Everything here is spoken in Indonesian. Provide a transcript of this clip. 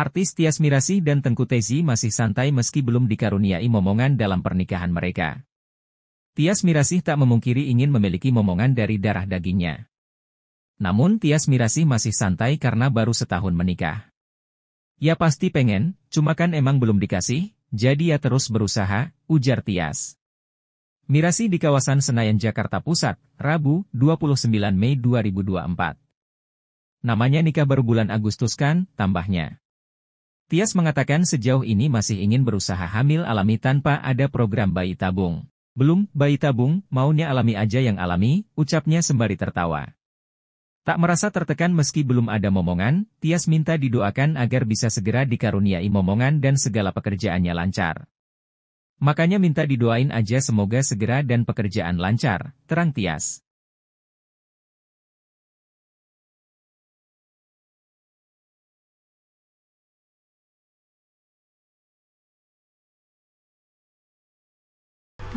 Artis Tias Mirasi dan Tengku Tezi masih santai meski belum dikaruniai momongan dalam pernikahan mereka. Tias Mirasi tak memungkiri ingin memiliki momongan dari darah dagingnya. Namun Tias Mirasi masih santai karena baru setahun menikah. Ya pasti pengen, cuma kan emang belum dikasih, jadi ya terus berusaha, ujar Tias. Mirasi di kawasan Senayan Jakarta Pusat, Rabu, 29 Mei 2024. Namanya nikah baru bulan Agustus kan, tambahnya. Tias mengatakan sejauh ini masih ingin berusaha hamil alami tanpa ada program bayi tabung. Belum, bayi tabung, maunya alami aja yang alami, ucapnya sembari tertawa. Tak merasa tertekan meski belum ada momongan, Tias minta didoakan agar bisa segera dikaruniai momongan dan segala pekerjaannya lancar. Makanya minta didoain aja semoga segera dan pekerjaan lancar, terang Tias.